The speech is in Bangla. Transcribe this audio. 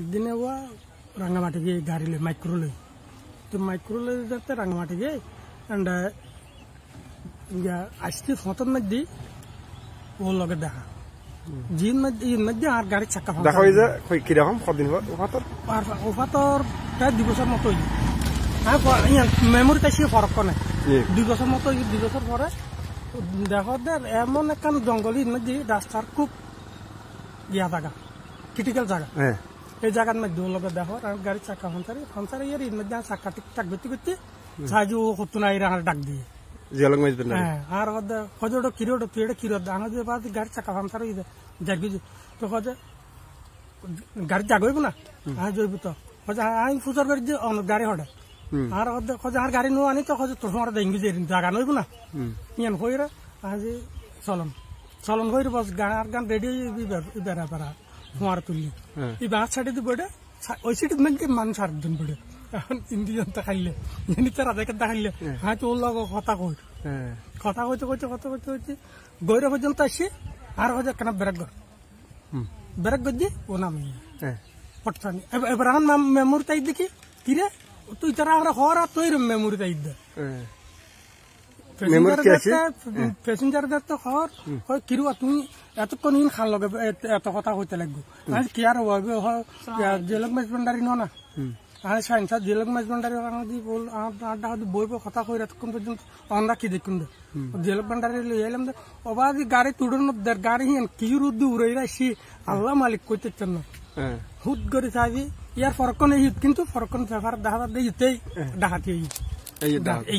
একদিনে ও রাঙামাটি গিয়ে গাড়ি লই মাইক্রো লই তো মাইক্রো লই যাতে রাঙামাটি গিয়ে uh, অ্যান্ড আসতে ফতর মধ্যে ওর লগে দেখা জিন মধ্যে ইন মধ্যে আর গাড়ির চাকা দেখা হয়ে যায় কিরকম কদিন ওফাতর ওফাতর প্রায় দুই বছর মতো হ্যাঁ মেমোরি কাছে ফরক কনে দুই বছর মতো দুই বছর পরে দেখো এমন একখান জঙ্গলের মধ্যে রাস্তার খুব ইয়া জায়গা ক্রিটিক্যাল জায়গা হ্যাঁ। এই জায়গার মধ্যে লোক দেখো আর চাকা ফাংসারি ফাংসারি এর মধ্যে চাকা টিকটাক ঘুরতে ঘুরতে সাজু হতুনা এর আমার ডাক দিয়ে জেলং মাইজ না হ্যাঁ, আর হদ হজড় কিরড পিড় কিরড যে গাড়ি চাকা ফাংসার হই যায় বুঝি তো হজ গাড়ি জাগইব না আ জইব তো হজ আইন ফুজার গাড়ি যে অন গাড়ি হড়ে আর হদ হজ আর গাড়ি নো আনি তো হজ তো সমর দেঙ্গি যে জায়গা নইব না ইয়ান হইরা আজ চলন চলন হইর বস গান আর গান রেডি বেড়া বেড়া হোঁয়ার তুললে হ্যাঁ। এই বাঁ সাইডে দিব এটা ওই সাইডে মানে মানুষ আর দিন পড়ে এখন ইন্দিজন দেখাইলে জেনিতে রাজাকান্তা খাইলে হ্যাঁ তো ওর কথা কই হ্যাঁ। কথা কইতে কইতে কথা কইতে কইতে গৈরে পর্যন্ত আসি আর হাজার কেন বেরাক গর দিয়ে ও নাম হ্যাঁ। পটতানি এবার এখন মেমোরি তাই দেখি কিরে তুই তারা আমরা হওয়ার তৈরি তুই মেমোরি তাই দেয় গাড়ি গাড়ি আল্লাহ মালিক কইতে হুট করে চাই ইয়ার ফরকন এই হুট কিন্তু ফরকন ফেফার দেখা দিয়ে ডাহাতি